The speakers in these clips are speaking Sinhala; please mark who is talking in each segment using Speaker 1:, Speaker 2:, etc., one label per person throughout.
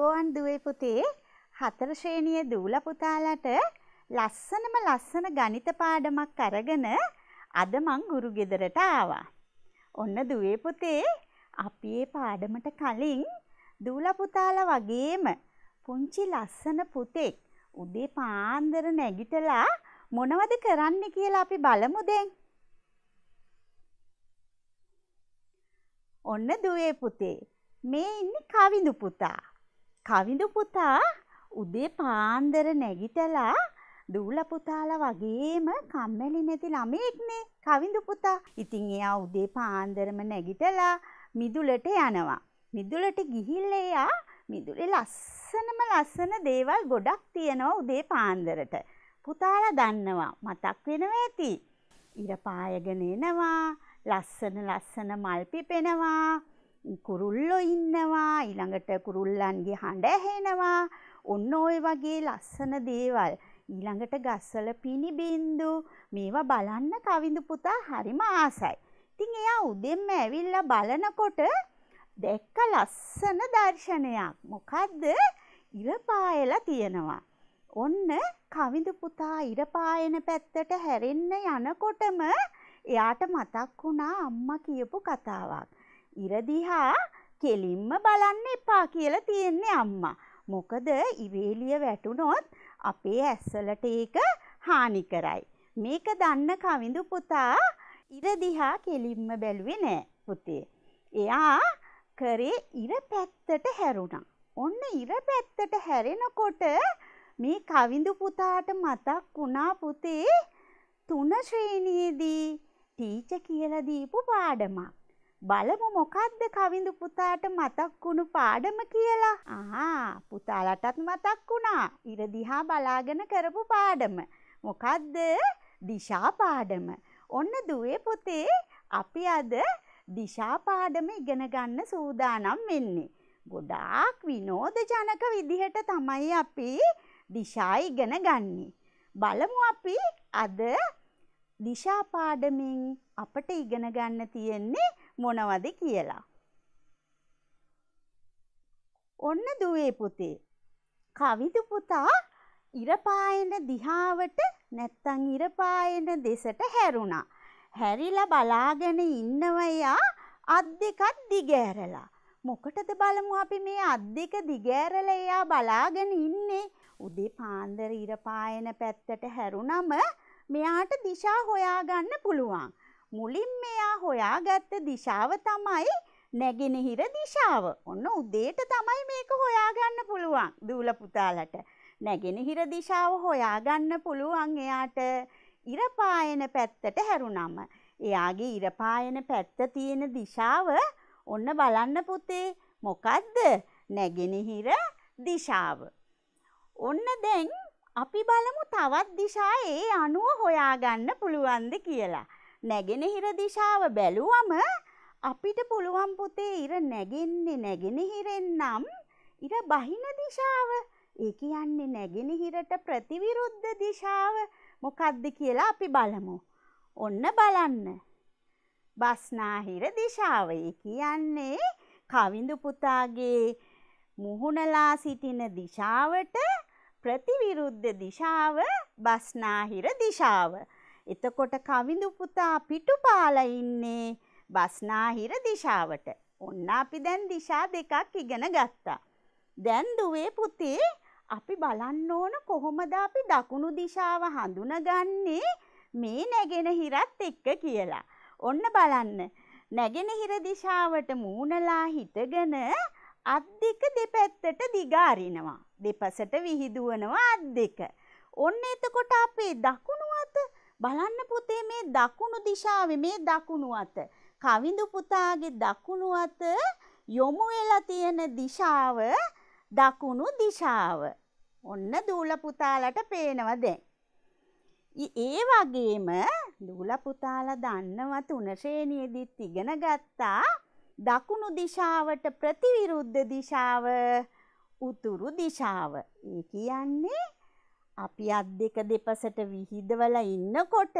Speaker 1: අයිබෝන් දුවේ පුතේ හතර ශ්‍රේණියේ දූලා පුතාලට ලස්සනම ලස්සන ගණිත පාඩමක් අරගෙන අද මං ගුරු ගෙදරට ආවා. ඔන්න දුවේ පුතේ අපි මේ පාඩමට කලින් දූලා පුතාලා වගේම පුංචි ලස්සන පුතෙක් උදේ පාන්දර නැගිටලා මොනවද කරන්නේ කියලා අපි බලමු දැන්. ඔන්න දුවේ පුතේ මේ ඉන්නේ කවිඳු පුතා. කවිඳු පුතා උදේ පාන්දර නැගිටලා දූල පුතාලා වගේම කම්මැලි නැති ළමයෙක්නේ කවිඳු පුතා. ඉතින් එයා උදේ පාන්දරම නැගිටලා මිදුලට යනවා. මිදුලට ගිහිල්ලා එයා මිදුලේ ලස්සනම ලස්සන දේවල් ගොඩක් තියෙනවා උදේ පාන්දරට. පුතාලා දන්නවා මතක් වෙනවා ඇති. ඉර පායගෙන එනවා, ලස්සන ලස්සන මල් පිපෙනවා, කුරුල්ලෝ ඉන්නවා ඊළඟට කුරුල්ලන්ගේ හඬ ඇහෙනවා ඔන්න ඔය වගේ ලස්සන දේවල් ඊළඟට ගස්වල පිනි බින්දු මේවා බලන්න කවිඳු පුතා හරිම ආසයි. ඉතින් එයා උදෙන්ම ඇවිල්ලා බලනකොට දැක්ක ලස්සන දර්ශනයක්. මොකද්ද? ඉර පායලා තියෙනවා. ඔන්න කවිඳු පුතා ඉර පායන පැත්තට හැරෙන්න යනකොටම එයාට මතක් වුණා අම්මා කියපු කතාවක්. ඉරදිහා කෙලින්ම බලන්න එපා කියලා තියෙන්නේ අම්මා. මොකද ඉවේලිය වැටුනොත් අපේ ඇස්වලට ඒක හානි කරයි. මේක දන්න කවිඳු පුතා ඉරදිහා කෙලින්ම බැලුවේ නෑ පුතේ. එයා කරේ ඉර පැත්තට හැරුණා. ඔන්න ඉර පැත්තට හැරෙනකොට මේ කවිඳු පුතාට මතක් වුණා පුතේ තුන ශ්‍රේණියේදී ටීචර් කියලා දීපු පාඩමක්. බලමු මොකක්ද කවිඳු පුතාට මතක් වුණු පාඩම කියලා. ආහා පුතාලටත් මතක් වුණා. ඉර දිහා බලාගෙන කරපු පාඩම. මොකද්ද? දිශා පාඩම. ඔන්න දුවේ පුතේ අපි අද දිශා පාඩම ඉගෙන ගන්න සූදානම් වෙන්නේ. ගොඩාක් විනෝදජනක විදිහට තමයි අපි දිශා ඉගෙන ගන්නෙ. බලමු අපි අද දිශා පාඩමින් අපට ඉගෙන ගන්න තියෙන්නේ මොනවද කියලා. ඔන්න දුවේ පුතේ. කවිදු පුතා ඉරපායන දිහාවට නැත්තං ඉරපායන දෙසට හැරුණා. හැරිලා බලාගෙන ඉන්නවයා අත් දෙකත් දිගෑරලා. මොකටද බලමු අපි මේ අත් දෙක දිගෑරලා එයා බලාගෙන ඉන්නේ. උදේ පාන්දර ඉරපායන පැත්තට හැරුණම මෙයාට දිශා හොයාගන්න පුළුවන්. මුලින් මෙයා හොයාගත්ත දිශාව තමයි නැගෙනහිර දිශාව. ඔන්න උදේට තමයි මේක හොයාගන්න පුළුවන් දූල පුතාලට. නැගෙනහිර දිශාව හොයාගන්න පුළුවන් එයාට ඉරපායන පැත්තට හැරුණම. එයාගේ ඉරපායන පැත්ත තියෙන දිශාව ඔන්න බලන්න පුතේ මොකද්ද? නැගෙනහිර දිශාව. ඔන්න දැන් අපි බලමු තවත් දිශා ඒ අනුව හොයාගන්න පුළුවන්ද කියලා. නැගෙනහිර දිශාව බැලුවම අපිට පුළුවන් පුතේ ඉර නැගෙන්නේ නැගෙනහිරෙන් නම් ඉර බහින දිශාව ඒ කියන්නේ නැගෙනහිරට ප්‍රතිවිරුද්ධ දිශාව මොකක්ද කියලා අපි බලමු. ඔන්න බලන්න. බස්නාහිර දිශාව කියන්නේ කවිඳු පුතාගේ මුහුණලා සිටින දිශාවට ප්‍රතිවිරුද්ධ දිශාව බස්නාහිර දිශාව. එතකොට කවිඳු පුතා පිටුපාලා ඉන්නේ බස්නාහිර දිශාවට. ඔන්න අපි දැන් දිශා දෙකක් ඉගෙන ගත්තා. දැන් දුවේ පුතේ අපි බලන්න ඕන කොහොමද අපි දකුණු දිශාව හඳුනගන්නේ මේ නැගෙනහිරත් එක්ක කියලා. ඔන්න බලන්න. නැගෙනහිර දිශාවට මූණලා හිටගෙන අත් දෙක දෙපැත්තට දිගාරිනවා. දෙපසට විහිදුවනවා අත් දෙක. ඔන්න එතකොට අපේ දකුණු බලන්න පුතේ මේ දකුණු දිශාවේ මේ දකුණු අත. කවිඳු පුතාගේ දකුණු අත යොමු වෙලා තියෙන දිශාව දකුණු දිශාව. ඔන්න දූල පුතාලට පේනවා දැන්. ඒ වගේම දූල පුතාලා දන්නවා තුන ශ්‍රේණියේදීත් ඉගෙන ගත්තා දකුණු දිශාවට ප්‍රතිවිරුද්ධ දිශාව උතුරු දිශාව. ඒ කියන්නේ අපි අත් දෙක දෙපසට විහිදවලා ඉන්නකොට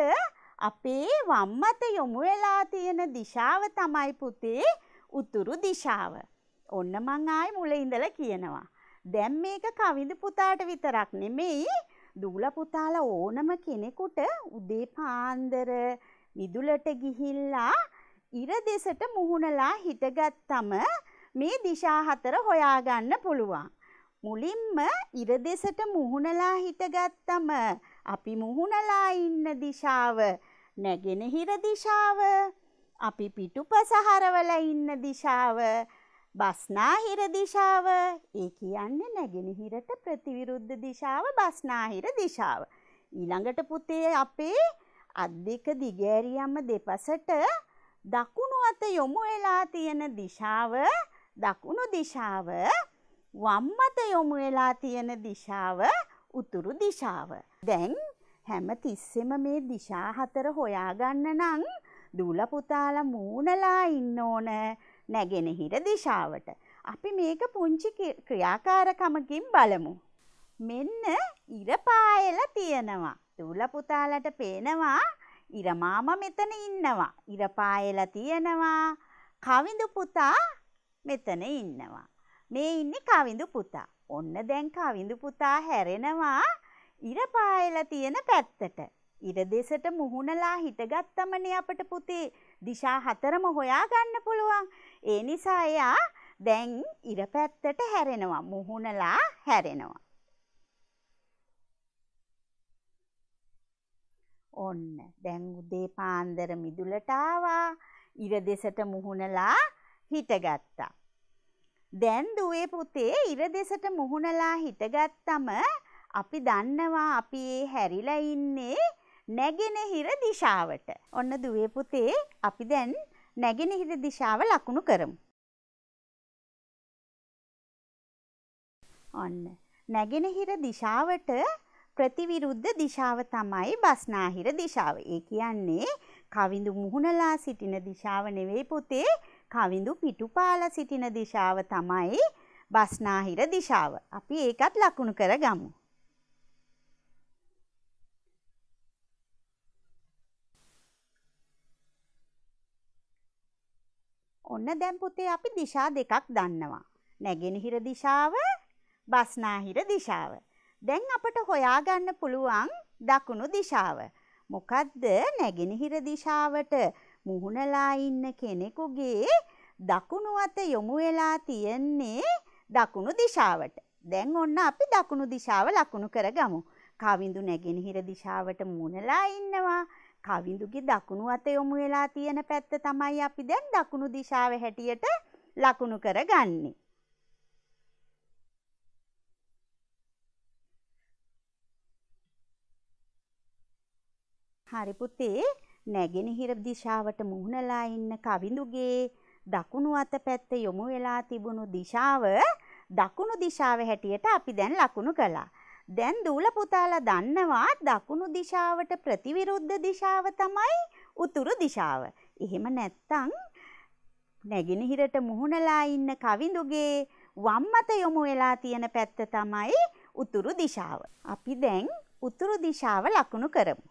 Speaker 1: අපේ වම් මත යොමු වෙලා තියෙන දිශාව තමයි පුතේ උතුරු දිශාව. ඔන්න මං ආයේ මුල ඉඳලා කියනවා. දැන් මේක කවිඳ පුතාට විතරක් නෙමෙයි දූල පුතාලා ඕනම කෙනෙකුට උදේ පාන්දර විදුලට ගිහිල්ලා ඉර දෙසට මුහුණලා හිටගත්තම මේ දිශා හතර හොයාගන්න පුළුවන්. මුලින්ම ඉර දෙසට මුහුණලා හිටගත්තම අපි මුහුණලා ඉන්න දිශාව නැගෙනහිර දිශාව අපි පිටුපස හරවලා ඉන්න දිශාව බස්නාහිර දිශාව ඒ කියන්නේ නැගෙනහිරට ප්‍රතිවිරුද්ධ දිශාව බස්නාහිර දිශාව. ඊළඟට පුතේ අපේ අත් දෙක දිගෑරියම දෙපසට දකුණු අත යොමු වෙලා තියෙන දිශාව දකුණු දිශාව වම් මත යොමු වෙලා තියෙන දිශාව උතුරු දිශාව. දැන් හැම තිස්සෙම මේ දිශා හතර හොයාගන්න නම් දූල පුතාලා මූණලා ඉන්න ඕන නැගෙනහිර දිශාවට. අපි මේක පුංචි ක්‍රියාකාරකමකින් බලමු. මෙන්න ඉර පායලා තියෙනවා. දූල පුතාලට පේනවා ඉර මාමා මෙතන ඉන්නවා. ඉර පායලා තියෙනවා. කවිඳු පුතා මෙතන ඉන්නවා. මේ ඉන්නේ කවිඳු පුතා. ඔන්න දැන් කවිඳු පුතා හැරෙනවා ඉර පායලා තියෙන පැත්තට. ඉර දෙසට මුහුණලා හිටගත්තමනේ අපට පුතේ දිශා හතරම හොයාගන්න පුළුවන්. ඒ නිසා එයා දැන් ඉර පැත්තට හැරෙනවා. මුහුණලා හැරෙනවා. ඔන්න දැන් උදේ පාන්දර මිදුලට ආවා. ඉර දෙසට මුහුණලා හිටගත්තා. දැන් දුවේ පුතේ ඉර දෙසට මුහුණලා හිටගත්තම අපි දන්නවා අපි ඒ හැරිලා ඉන්නේ නැගෙනහිර දිශාවට. ඔන්න දුවේ පුතේ අපි දැන් නැගෙනහිර දිශාව ලකුණු කරමු. ඔන්න නැගෙනහිර දිශාවට ප්‍රතිවිරුද්ධ දිශාව තමයි බස්නාහිර දිශාව. ඒ කියන්නේ කවිඳු මුහුණලා සිටින දිශාව නෙවෙයි පුතේ කවිඳු පිටුපාල සිටින දිශාව තමයි බස්නාහිර දිශාව. අපි ඒකත් ලකුණු කරගමු. ඔන්න දැන් පුතේ අපි දිශා දෙකක් දන්නවා. නැගෙනහිර දිශාව, බස්නාහිර දිශාව. දැන් අපට හොයාගන්න පුළුවන් දකුණු දිශාව. මොකද්ද නැගෙනහිර දිශාවට මුහුණලා ඉන්න කෙනෙකුගේ දකුණු අත යොමු වෙලා තියෙන්නේ දකුණු දිශාවට. දැන් ඔන්න අපි දකුණු දිශාව ලකුණු කරගමු. කවිඳු නැගෙනහිර දිශාවට මුණලා ඉන්නවා. කවිඳුගේ දකුණු අත යොමු වෙලා තියෙන පැත්ත තමයි අපි දැන් දකුණු දිශාව හැටියට ලකුණු කරගන්නේ. හරි පුතේ නැගෙනහිර දිශාවට මුහුණලා ඉන්න කවිඳුගේ දකුණු අත පැත්ත යොමු වෙලා තිබුණු දිශාව දකුණු දිශාව හැටියට අපි දැන් ලකුණු කළා. දැන් දූල පුතාලා දන්නවා දකුණු දිශාවට ප්‍රතිවිරුද්ධ දිශාව තමයි උතුරු දිශාව. එහෙම නැත්තම් නැගෙනහිරට මුහුණලා ඉන්න කවිඳුගේ වම් අත යොමු වෙලා තියෙන පැත්ත තමයි උතුරු දිශාව. අපි දැන් උතුරු දිශාව ලකුණු කරමු.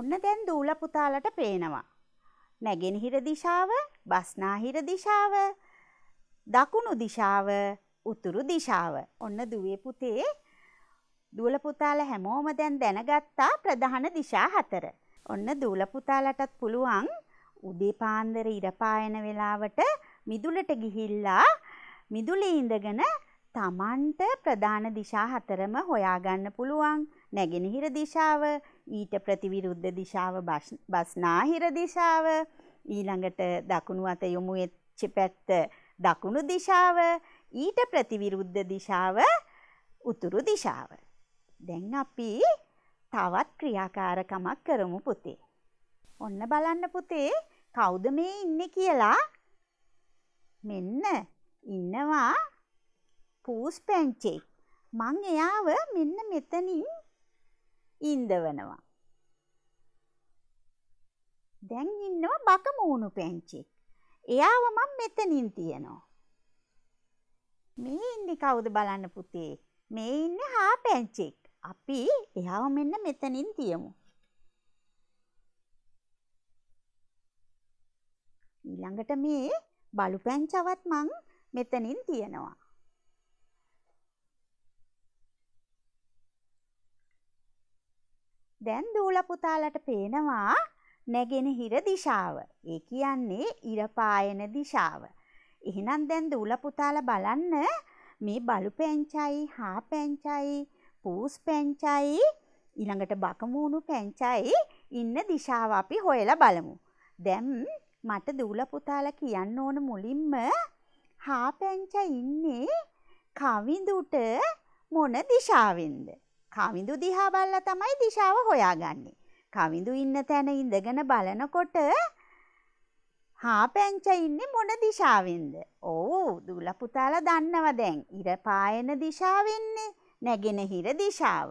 Speaker 1: ඔන්න දැන් දූල පුතාලට පේනවා. නැගෙනහිර දිශාව, බස්නාහිර දිශාව, දකුණු දිශාව, උතුරු දිශාව. ඔන්න දුවේ පුතේ දූල පුතාලා හැමෝම දැන් දැනගත්තා ප්‍රධාන දිශා හතර. ඔන්න දූල පුතාලටත් පුළුවන් උදේ පාන්දර ඉර පායන වෙලාවට මිදුලට ගිහිල්ලා මිදුලේ ඉඳගෙන තමන්ට ප්‍රධාන දිශා හතරම හොයාගන්න පුළුවන් නැගෙනහිර දිශාව ඊට ප්‍රතිවිරුද්ධ දිශාව බස්නාහිර දිශාව ඊළඟට දකුණු අත යොමු වෙච්ච පැත්ත දකුණු දිශාව ඊට ප්‍රතිවිරුද්ධ දිශාව උතුරු දිශාව දැන් අපි තවත් ක්‍රියාකාරකමක් කරමු පුතේ ඔන්න බලන්න පුතේ කවුද මේ ඉන්නේ කියලා මෙන්න ඉන්නවා පූස් පැංචෙක්. මං එයාව මෙන්න මෙතනින් ඉන්දවනවා. දැන් ඉන්නවා බක මූණු පැංචෙක්. එයාව මම මෙතනින් තියනවා. මේ ඉන්නේ කවුද බලන්න පුතේ? මේ ඉන්නේ හා පැංචෙක්. අපි එයාව මෙන්න මෙතනින් තියමු. ඊළඟට මේ බලු පැංචවත් මං මෙතනින් තියනවා. දැන් දූල පුතාලට පේනවා නැගෙනහිර දිශාව. ඒ කියන්නේ ඉර පායන දිශාව. එහෙනම් දැන් දූල පුතාලා බලන්න මේ බලු පැංචයි, හා පැංචයි, පූස් පැංචයි, ඊළඟට බකමූණු පැංචයි ඉන්න දිශාව අපි හොයලා බලමු. දැන් මට දූල පුතාලා කියන්න ඕන මුලින්ම හා පැංචා ඉන්නේ කවිඳුට මොන දිශාවෙන්ද? කවිඳු දිහා බල්ලා තමයි දිශාව හොයාගන්නේ. කවිඳු ඉන්න තැන ඉඳගෙන බලනකොට හා පැංචා ඉන්නේ මොන දිශාවෙන්ද? ඕ දුලා පුතාලා දන්නව දැන්. ඉර පායන දිශාවෙන්නේ නැගෙනහිර දිශාව.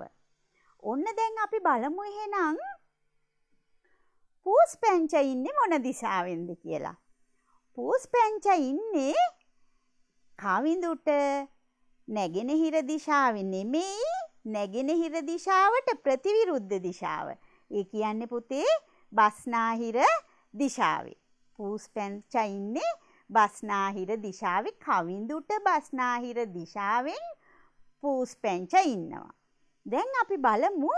Speaker 1: ඔන්න දැන් අපි බලමු එහෙනම් පූස් පැංචා ඉන්නේ මොන දිශාවෙන්ද කියලා. පූස් පැංචා ඉන්නේ කවිඳුට නැගෙනහිර දිශාවේ නෙමෙයි නැගෙනහිර දිශාවට ප්‍රතිවිරුද්ධ දිශාව. ඒ කියන්නේ පුතේ බස්නාහිර දිශාවේ. පූස්පැංචා ඉන්නේ බස්නාහිර දිශාවේ කවිඳුට බස්නාහිර දිශාවෙන් පූස්පැංචා ඉන්නවා. දැන් අපි බලමු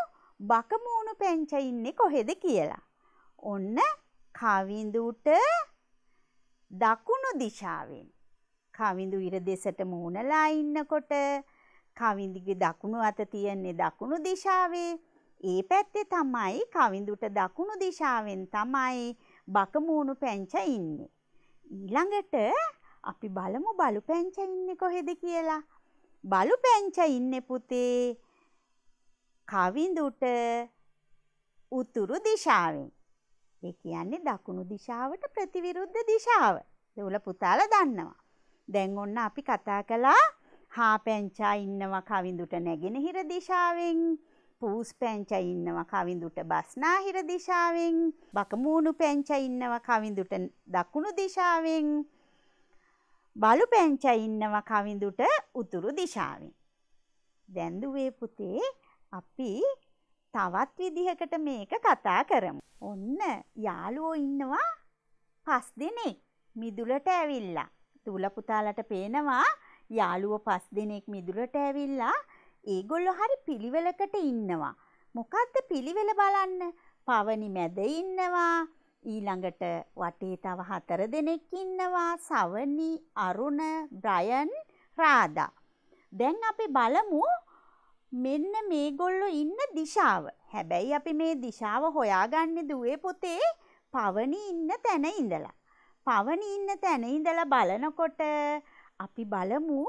Speaker 1: බකමූණු පැංචා ඉන්නේ කොහෙද කියලා. ඔන්න කවිඳුට දකුණු දිශාවෙන් කවිඳු ඉර දෙසට මූණලා ඉන්නකොට කවිඳුගේ දකුණු අත තියෙන්නේ දකුණු දිශාවේ. ඒ පැත්තේ තමයි කවිඳුට දකුණු දිශාවෙන් තමයි බකමූණු පැංච ඉන්නේ. ඊළඟට අපි බලමු බලු පැංච ඉන්නේ කොහෙද කියලා. බලු පැංච ඉන්නේ පුතේ කවිඳුට උතුරු දිශාවෙන්. ඒ කියන්නේ දකුණු දිශාවට ප්‍රතිවිරුද්ධ දිශාව. දෙවුල පුතාලා දන්නවා. දැන් ඔන්න අපි කතා කළා හාපැංචා ඉන්නවා කවිඳුට නැගෙනහිර දිශාවෙන් පූස් පැංචා ඉන්නවා කවිඳුට බස්නාහිර දිශාවෙන් බකමූණු පැංචා ඉන්නවා කවිඳුට දකුණු දිශාවෙන් බලු පැංචා ඉන්නවා කවිඳුට උතුරු දිශාවෙන් දැන්දුවේ පුතේ අපි තවත් විදිහකට මේක කතා කරමු. ඔන්න යාළුවෝ ඉන්නවා පස් දෙනෙක් මිදුලට ඇවිල්ලා. තුල පුතාලට පේනවා යාළුවෝ පස් දෙනෙක් මිදුලට ඇවිල්ලා ඒගොල්ලෝ හරි පිළිවෙලකට ඉන්නවා. මොකද්ද පිළිවෙල බලන්න? පවනි මැද ඉන්නවා. ඊළඟට වටේ තව හතර දෙනෙක් ඉන්නවා. සවනි, අරුණ, බ්‍රයන්, රාදා. දැන් අපි බලමු මෙන්න මේගොල්ලෝ ඉන්න දිශාව. හැබැයි අපි මේ දිශාව හොයාගන්නේ දුවේ පොතේ පවනි ඉන්න තැන ඉඳලා. පවනි ඉන්න තැන ඉඳලා බලනකොට අපි බලමු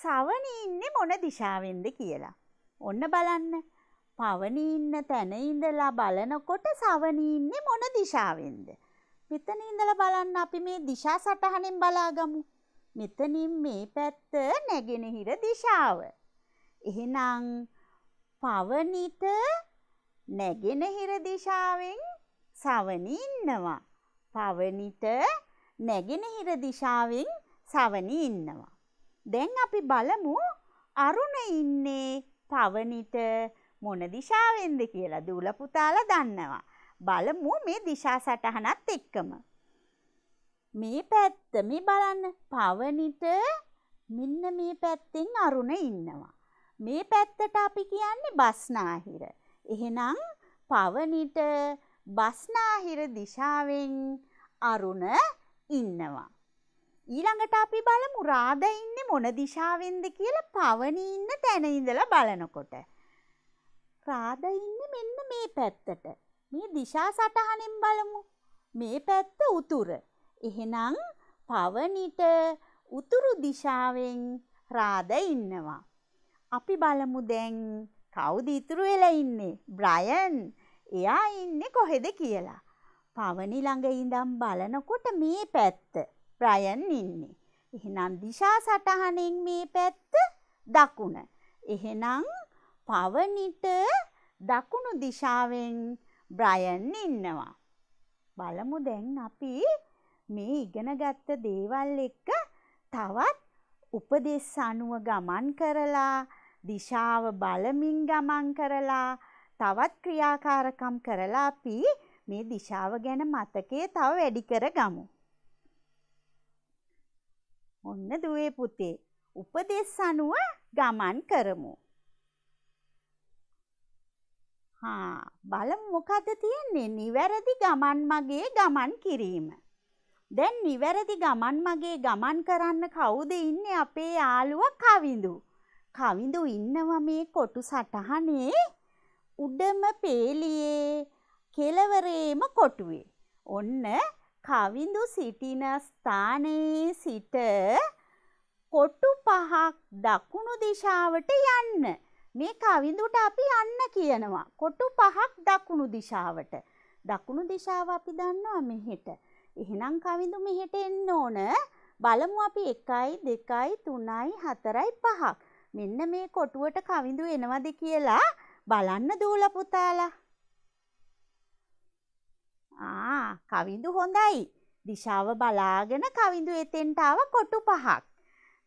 Speaker 1: සවනී ඉන්නේ මොන දිශාවෙන්ද කියලා. ඔන්න බලන්න. පවනී ඉන්න තැන ඉඳලා බලනකොට සවනී ඉන්නේ මොන දිශාවෙන්ද? මෙතන ඉඳලා බලන්න අපි මේ දිශා සටහනෙන් බලාගමු. මෙතනින් මේ පැත්ත නැගෙනහිර දිශාව. එහෙනම් පවනිට නැගෙනහිර දිශාවෙන් සවනී ඉන්නවා. පවනිට නැගෙනහිර දිශාවෙන් සවනි ඉන්නවා. දැන් අපි බලමු අරුණ ඉන්නේ පවනිට මොන දිශාවෙන්ද කියලා දූල පුතාලා දන්නවා. බලමු මේ දිශා සටහනත් එක්කම. මේ පැත්ත මේ බලන්න පවනිට මෙන්න මේ පැත්තෙන් අරුණ ඉන්නවා. මේ පැත්තට අපි කියන්නේ බස්නාහිර. එහෙනම් පවනිට බස්නාහිර දිශාවෙන් අරුණ ඉන්නවා. ඊළඟට අපි බලමු රාධා ඉන්නේ මොන දිශාවෙන්ද කියලා පවනි ඉන්න තැන ඉඳලා බලනකොට. රාධා ඉන්නේ මෙන්න මේ පැත්තට. මේ දිශා සටහනෙන් බලමු. මේ පැත්ත උතුර. එහෙනම් පවනිට උතුරු දිශාවෙන් රාධා ඉන්නවා. අපි බලමු දැන් කවුද ඉතුරු වෙලා ඉන්නේ? බ්‍රයන්. එයා ඉන්නේ කොහෙද කියලා. පවනි ළඟ ඉඳන් බලනකොට මේ පැත්ත බ්‍රයන් ඉන්නේ. එහෙනම් දිශා සටහනෙන් මේ පැත්ත දකුණ. එහෙනම් පවනිට දකුණු දිශාවෙන් බ්‍රයන් ඉන්නවා. බලමු දැන් අපි මේ ඉගෙනගත්ත දේවල් එක්ක තවත් උපදෙස් අනුව ගමන් කරලා දිශාව බලමින් ගමන් කරලා තවත් ක්‍රියාකාරකම් කරලා අපි මේ දිශාව ගැන මතකයේ තව වැඩි කරගමු. ඔන්න දුවේ පුතේ උපදෙස් අනුව ගමන් කරමු. හා බලමු මොකද තියෙන්නේ නිවැරදි ගමන් මගේ ගමන් කිරීම. දැන් නිවැරදි ගමන් මගේ ගමන් කරන්න කවුද ඉන්නේ අපේ යාළුවා කවිඳු. කවිඳු ඉන්නවා මේ කොටු සටහනේ උඩම පේලියේ කෙලවරේම කොටුවේ. ඔන්න කවිඳු සිටින ස්ථානයේ සිට කොටු පහක් දකුණු දිශාවට යන්න. මේ කවිඳුට අපි යන්න කියනවා. කොටු පහක් දකුණු දිශාවට. දකුණු දිශාව අපි දන්නවා මෙහෙට. එහෙනම් කවිඳු මෙහෙට එන්න ඕන. බලමු අපි 1යි 2යි 3යි 4යි 5ක්. මෙන්න මේ කොටුවට කවිඳු එනවද කියලා බලන්න දූලා පුතාලා. ආ කවිඳු හොඳයි. දිශාව බලාගෙන කවිඳු එතෙන්ට ආව කොටු පහක්.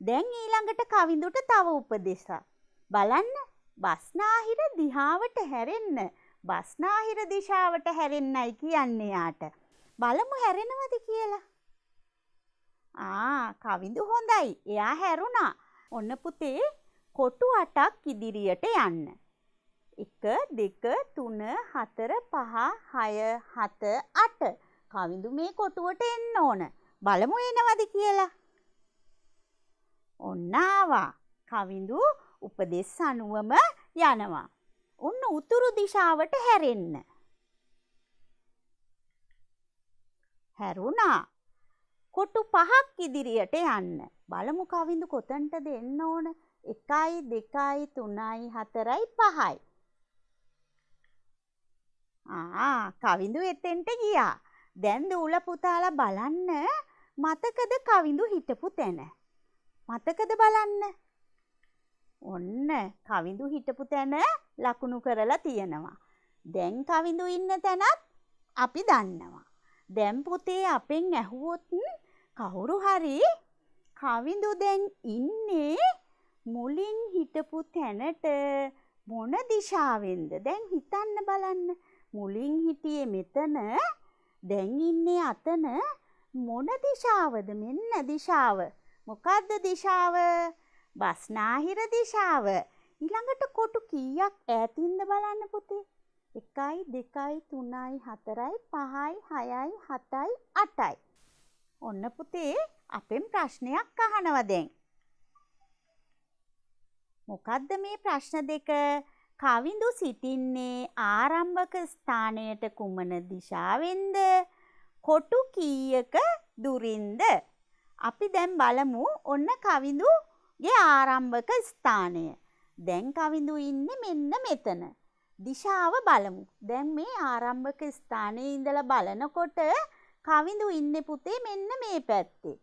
Speaker 1: දැන් ඊළඟට කවිඳුට තව උපදෙසක්. බලන්න බස්නාහිර දිහාවට හැරෙන්න. බස්නාහිර දිශාවට හැරෙන්නයි කියන්නේ යාට. බලමු හැරෙනවද කියලා. ආ කවිඳු හොඳයි. එයා හැරුණා. ඔන්න පුතේ කොටු අටක් ඉදිරියට යන්න. එක දෙක තුන හතර පහ හය හත අට කවිඳු මේ කොටුවට එන්න ඕන බලමු එනවද කියලා ඔන්න ආවා කවිඳු උපදෙස් අනුවම යනවා ඔන්න උතුරු දිශාවට හැරෙන්න හැරුණා කොටු පහක් ඉදිරියට යන්න බලමු කවිඳු කොතනටද එන්න ඕන එකයි දෙකයි තුනයි හතරයි පහයි ආ කවිඳු එතෙන්ට ගියා. දැන් දූල පුතාලා බලන්න මතකද කවිඳු හිටපු තැන. මතකද බලන්න. ඔන්න කවිඳු හිටපු තැන ලකුණු කරලා තියෙනවා. දැන් කවිඳු ඉන්න තැනත් අපි දන්නවා. දැන් පුතේ අපෙන් ඇහුවොත් කවුරු හරි කවිඳු දැන් ඉන්නේ මුලින් හිටපු තැනට මොන දිශාවෙන්ද දැන් හිතන්න බලන්න. මුලින් හිටියේ මෙතන දැන් ඉන්නේ අතන මොන දිශාවද මෙන්න දිශාව මොකද්ද දිශාව බස්නාහිර දිශාව ඊළඟට කොටු කීයක් ඈතින්ද බලන්න පුතේ 1 2 3 4 5 6 7 8යි ඔන්න පුතේ අපෙන් ප්‍රශ්නයක් අහනවා දැන් මොකද්ද මේ ප්‍රශ්න දෙක කවිඳු සිටින්නේ ආරම්භක ස්ථානයට කුමන දිශාවෙන්ද? කොටු කීයක දුරින්ද? අපි දැන් බලමු ඔන්න කවිඳුගේ ආරම්භක ස්ථානය. දැන් කවිඳු ඉන්නේ මෙන්න මෙතන. දිශාව බලමු. දැන් මේ ආරම්භක ස්ථානයේ ඉඳලා බලනකොට කවිඳු ඉන්නේ පුතේ මෙන්න මේ පැත්තේ.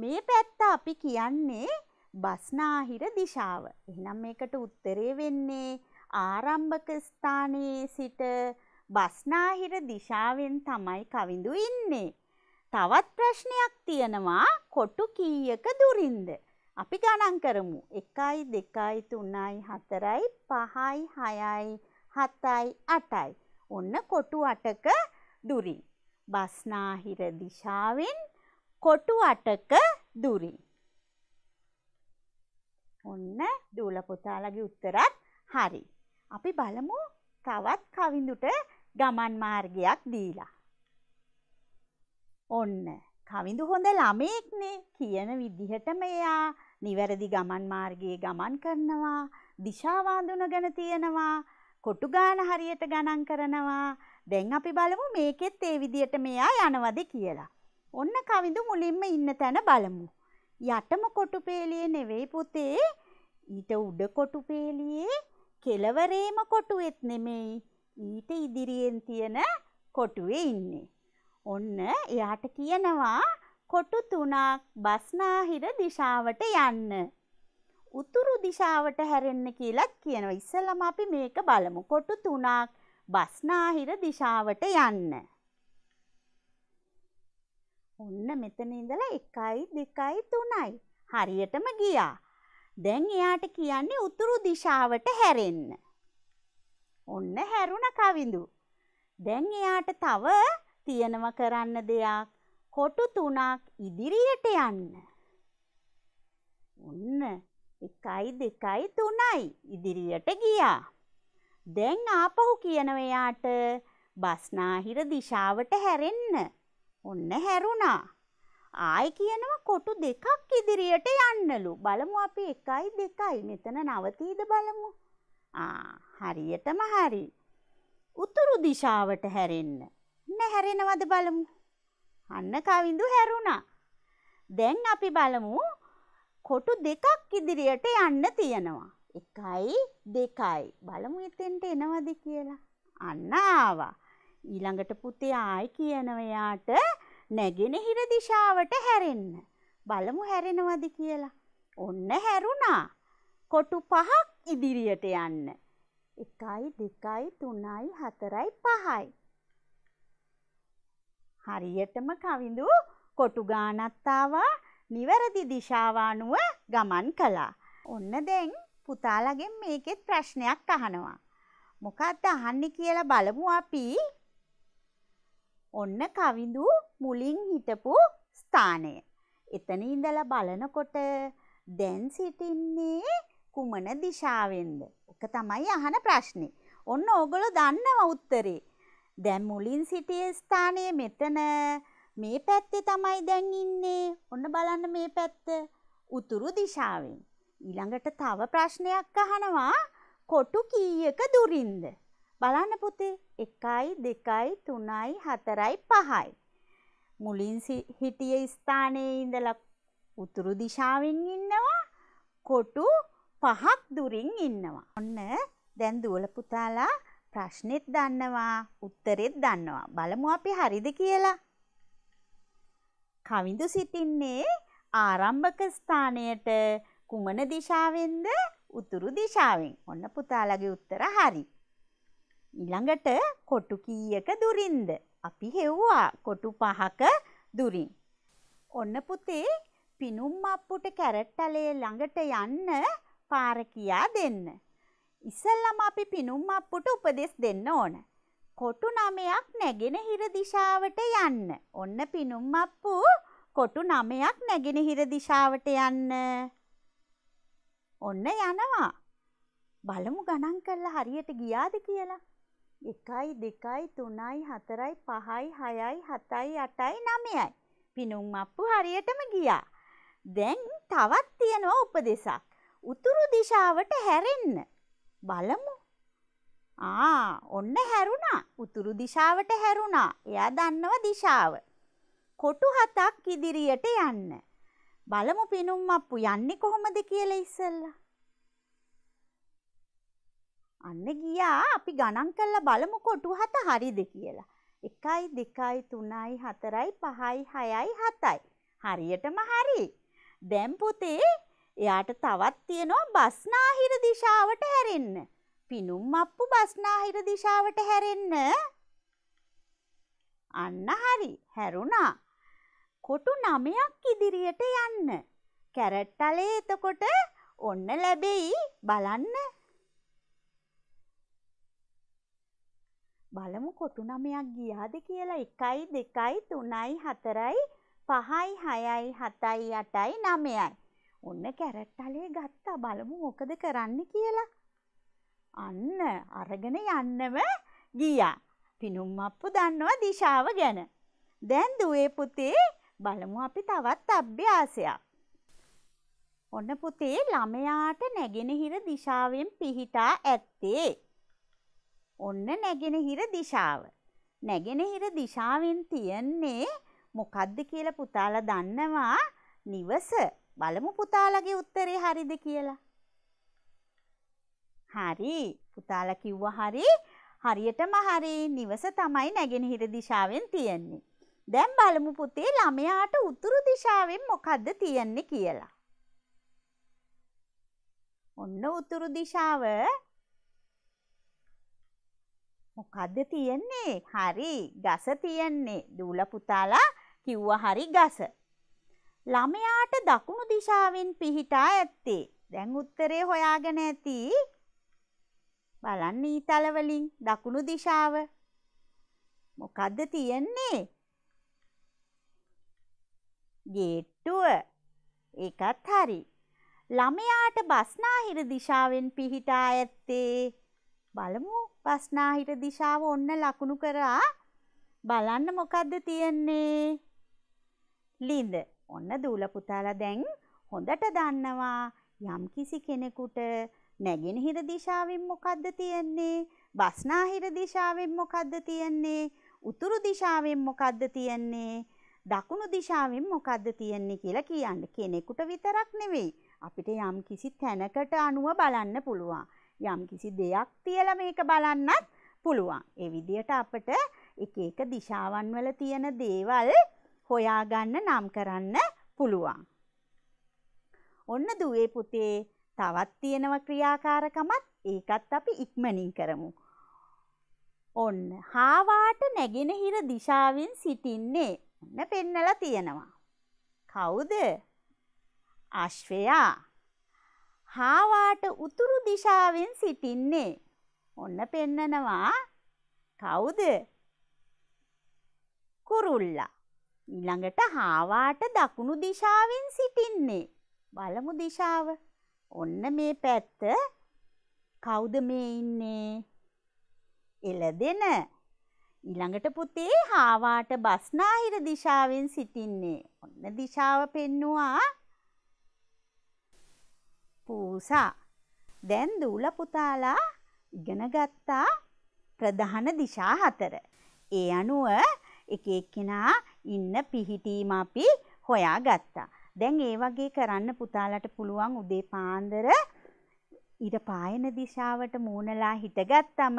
Speaker 1: මේ පැත්ත අපි කියන්නේ බස්නාහිර දිශාව. එහෙනම් මේකට උත්තරේ වෙන්නේ ආරම්භක ස්ථානයේ සිට බස්නාහිර දිශාවෙන් තමයි කවිඳු ඉන්නේ. තවත් ප්‍රශ්නයක් තියෙනවා කොටු කීයක දුරින්ද? අපි ගණන් කරමු. 1යි 2යි 3යි 4යි 5යි 6යි 7යි 8යි. ඔන්න කොටු 8ක දුරින්. බස්නාහිර දිශාවෙන් කොටු 8ක දුරින්. ඔන්න දූල පුතාලගේ උත්තරත් හරි. අපි බලමු තවත් කවිඳුට ගමන් මාර්ගයක් දීලා. ඔන්න කවිඳු හොඳ ළමයෙක්නේ කියන විදිහටම එයා නිවැරදි ගමන් මාර්ගයේ ගමන් කරනවා, දිශාවාඳුනගෙන තියෙනවා, කොටු ගාන හරියට ගණන් කරනවා. දැන් අපි බලමු මේකෙත් ඒ විදිහට මෙයා යනවද කියලා. ඔන්න කවිඳු මුලින්ම ඉන්න තැන බලමු. යටම කොටුපේලියේ නෙවෙයි පුතේ ඊට උඩ කොටුපේලියේ කෙලවරේම කොටුවෙත් නෙමෙයි ඊට ඉදිරියෙන් තියෙන කොටුවේ ඉන්නේ. ඔන්න එයාට කියනවා කොටු තුනක් බස්නාහිර දිශාවට යන්න. උතුරු දිශාවට හැරෙන්න කියලත් කියනවා. ඉස්සෙල්ලාම අපි මේක බලමු. කොටු තුනක් බස්නාහිර දිශාවට යන්න. ඔන්න මෙතන ඉඳලා 1 2 3යි. හරියටම ගියා. දැන් එයාට කියන්නේ උතුරු දිශාවට හැරෙන්න. ඔන්න හැරුණ කවිඳු. දැන් එයාට තව තියනව කරන්න දෙයක් කොටු තුනක් ඉදිරියට යන්න. ඔන්න එකයි දෙකයි තුනයි ඉදිරියට ගියා. දැන් ආපහු කියනව එයාට බස්නාහිර දිශාවට හැරෙන්න. ඔන්න හැරුණා. ආයි කියනවා කොටු දෙකක් ඉදිරියට යන්නලු. බලමු අපි 1යි 2යි. මෙතන නවතීද බලමු. ආ හරියටම හරි. උතුරු දිශාවට හැරෙන්න. නැහැරෙනවද බලමු. අන්න කවිඳු හැරුණා. දැන් අපි බලමු කොටු දෙකක් ඉදිරියට යන්න තියෙනවා. 1යි 2යි. බලමු එතෙන්ට එනවද කියලා. අන්න ආවා. ඊළඟට පුතේ ආයි කියනවා යාට නැගෙනහිර දිශාවට හැරෙන්න. බලමු හැරෙනවද කියලා. ඔන්න හැරුණා. කොටු පහක් ඉදිරියට යන්න. 1 2 3 4 5යි. හරියටම කවිඳු කොටු ගානත් ආවා. නිවැරදි දිශාව අනුව ගමන් කළා. ඔන්න දැන් පුතාලගෙන් මේකෙත් ප්‍රශ්නයක් අහනවා. මොකක්ද අහන්නේ කියලා බලමු අපි. ඔන්න කවිඳු මුලින් හිටපු ස්ථානය. එතන ඉඳලා බලනකොට දැන් සිටින්නේ කුමන දිශාවෙන්ද? ඔක තමයි අහන ප්‍රශ්නේ. ඔන්න ඕගොල්ලෝ දන්නවා උත්තරේ. දැන් මුලින් සිටියේ ස්ථානය මෙතන මේ පැත්තේ තමයි දැන් ඉන්නේ. ඔන්න බලන්න මේ පැත්ත උතුරු දිශාවෙන්. ඊළඟට තව ප්‍රශ්නයක් අහනවා කොටු කීයක දුරින්ද? බලන්න පුතේ 1යි 2යි 3යි 4යි 5යි. මුලින් හිටිය ස්ථානයේ ඉඳලා උතුරු දිශාවෙන් ඉන්නවා කොටු පහක් දුරින් ඉන්නවා. ඔන්න දැන් දුවල පුතාලා ප්‍රශ්නෙත් දන්නවා උත්තරෙත් දන්නවා. බලමු අපි හරිද කියලා. කවිඳු සිටින්නේ ආරම්භක ස්ථානයට කුමන දිශාවෙන්ද? උතුරු දිශාවෙන්. ඔන්න පුතාලගේ උත්තර හරි. ඊළඟට කොටු කීයක දුරින්ද? අපි හෙව්වා කොටු පහක දුරින්. ඔන්න පුතේ පිනුම් අප්පුට කැරට්ටලේ ළඟට යන්න පාර කියා දෙන්න. ඉස්සල්ලාම අපි පිනුම් අප්පුට උපදෙස් දෙන්න ඕන. කොටු නමයක් නැගෙනහිර දිශාවට යන්න. ඔන්න පිනුම් අප්පු කොටු නමයක් නැගෙනහිර දිශාවට යන්න. ඔන්න යනවා. බලමු ගණන් කරලා හරියට ගියාද කියලා. එකයි දෙකයි තුනයි හතරයි පහයි හයයි හතයි අටයි නමයයි. පිනුම් අප්පු හරියටම ගියා. දැන් තවත් තියෙනවා උපදෙසක්. උතුරු දිශාවට හැරෙන්න. බලමු. ආ ඔන්න හැරුණා. උතුරු දිශාවට හැරුණා. එයා දන්නව දිශාව. කොටු හතක් ඉදිරියට යන්න. බලමු පිනුම් අප්පු යන්නේ කොහොමද කියලා ඉස්සෙල්ලා. අන්න ගියා අපි ගණන් කරලා බලමු කොටු හත හරිද කියලා. 1යි 2යි 3යි 4යි 5යි 6යි 7යි. හරියටම හරි. දැන් පුතේ එයාට තවත් තියෙනවා බස්නාහිර දිශාවට හැරෙන්න. පිනුම් අප්පු බස්නාහිර දිශාවට හැරෙන්න. අන්න හරි. හැරුණා. කොටු 9ක් ඉදිරියට යන්න. කැරට් තලයේ එතකොට ඔන්න ලැබෙයි බලන්න බලමු කොටු නමයක් ගියාද කියලා එකයි දෙකයි තුනයි හතරයි පහයි හයයි හතයි අටයි නමයයි. ඔන්න කැරට්ටලේ ගත්තා බලමු මොකද කරන්න කියලා. අන්න අරගෙන යන්නම ගියා. පිනුම් අප්පු දන්නවා දිශාව ගැන. දැන් දුවේ පුතේ බලමු අපි තවත් අභ්‍යාසයක්. ඔන්න පුතේ ළමයාට නැගෙනහිර දිශාවෙන් පිහිටා ඇත්තේ. ඔන්න නැගෙනහිර දිශාව. නැගෙනහිර දිශාවෙන් තියෙන්නේ මොකද්ද කියලා පුතාලා දන්නවා නිවස. බලමු පුතාලගේ උත්තරේ හරිද කියලා. හරි. පුතාලා කිව්වා හරි. හරියටම හරි. නිවස තමයි නැගෙනහිර දිශාවෙන් තියෙන්නේ. දැන් බලමු පුතේ ළමයාට උතුරු දිශාවෙන් මොකද්ද තියෙන්නේ කියලා. ඔන්න උතුරු දිශාව මොකද්ද තියන්නේ? හරි, ගස තියන්නේ. දූල පුතාලා කිව්වා හරි ගස. ළමයාට දකුණු දිශාවෙන් පිහිටා ඇත්තේ. දැන් උත්තරේ හොයාගෙන ඇති. බලන්න ඊතල වලින් දකුණු දිශාව. මොකද්ද තියන්නේ? ගේට්ටුව. ඒකත් හරි. ළමයාට බස්නාහිර දිශාවෙන් පිහිටා ඇත්තේ බලමු ප්‍රශ්නාහිර දිශාව ඔන්න ලකුණු කරා බලන්න මොකද්ද තියෙන්නේ ලිඳ ඔන්න දූල පුතාලා දැන් හොඳට දන්නවා යම්කිසි කෙනෙකුට නැගෙනහිර දිශාවෙන් මොකද්ද තියෙන්නේ බස්නාහිර දිශාවෙන් මොකද්ද තියෙන්නේ උතුරු දිශාවෙන් මොකද්ද තියෙන්නේ දකුණු දිශාවෙන් මොකද්ද තියෙන්නේ කියලා කියන්න කෙනෙකුට විතරක් නෙවෙයි අපිට යම්කිසි තැනකට අනුව බලන්න පුළුවන් යම් කිසි දෙයක් තියලා මේක බලන්නත් පුළුවන්. ඒ විදිහට අපිට එක එක දිශාවන් වල තියෙන දේවල් හොයාගන්න නම් කරන්න පුළුවන්. ඔන්න දුවේ පුතේ තවත් තියෙනව ක්‍රියාකාරකමත් ඒකත් අපි ඉක්මනින් කරමු. ඔන්න හාවාට නැගෙනහිර දිශාවෙන් සිටින්නේ. ඔන්න පෙන්නලා තියෙනවා. කවුද? අශ්වයා. හාවාට උතුරු දිශාවෙන් සිටින්නේ. ඔන්න පෙන්නනවා කවුද? කුරුල්ලා. ඊළඟට හාවාට දකුණු දිශාවෙන් සිටින්නේ. බලමු දිශාව. ඔන්න මේ පැත්ත කවුද මේ ඉන්නේ? එළදෙන. ඊළඟට පුතේ හාවාට බස්නාහිර දිශාවෙන් සිටින්නේ. ඔන්න දිශාව පෙන්නවා. පූසා. දැන් දූල පුතාලා ඉගෙන ගත්තා ප්‍රධාන දිශා හතර. ඒ අනුව එක එක්කෙනා ඉන්න පිහිටීම අපි හොයා ගත්තා. දැන් ඒ වගේ කරන්න පුතාලට පුළුවන් උදේ පාන්දර ඉර පායන දිශාවට මූණලා හිටගත්තම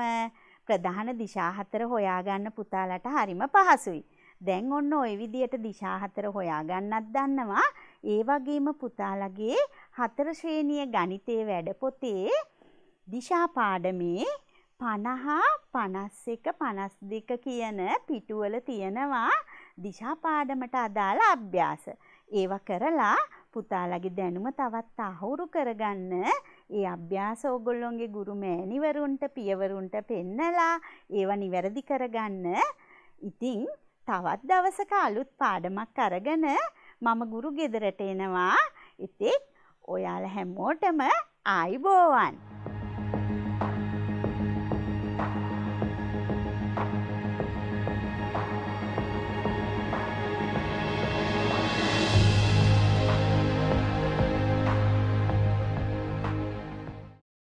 Speaker 1: ප්‍රධාන දිශා හතර හොයාගන්න පුතාලට හරිම පහසුයි. දැන් ඔන්න ওই විදියට දිශා හතර හොයාගන්නත් දන්නවා. ඒ වගේම පුතාලගේ හතර ශ්‍රේණිය ගණිතයේ වැඩ පොතේ දිශා පාඩමේ 50 51 52 කියන පිටුවල තියෙනවා දිශා පාඩමට අදාළ අභ්‍යාස. ඒවා කරලා පුතාලගේ දැනුම තවත් අහුරු කරගන්න ඒ අභ්‍යාස ඕගොල්ලොන්ගේ ගුරු මෑණිවරුන්ට පියවරුන්ට පෙන්නලා ඒවා නිවැරදි කරගන්න. ඉතින් තවත් දවසක අලුත් පාඩමක් අරගෙන මම ගුරු ගෙදරට එනවා. ඉතින් ඔයාල හැමෝටම ආයිබෝවන්!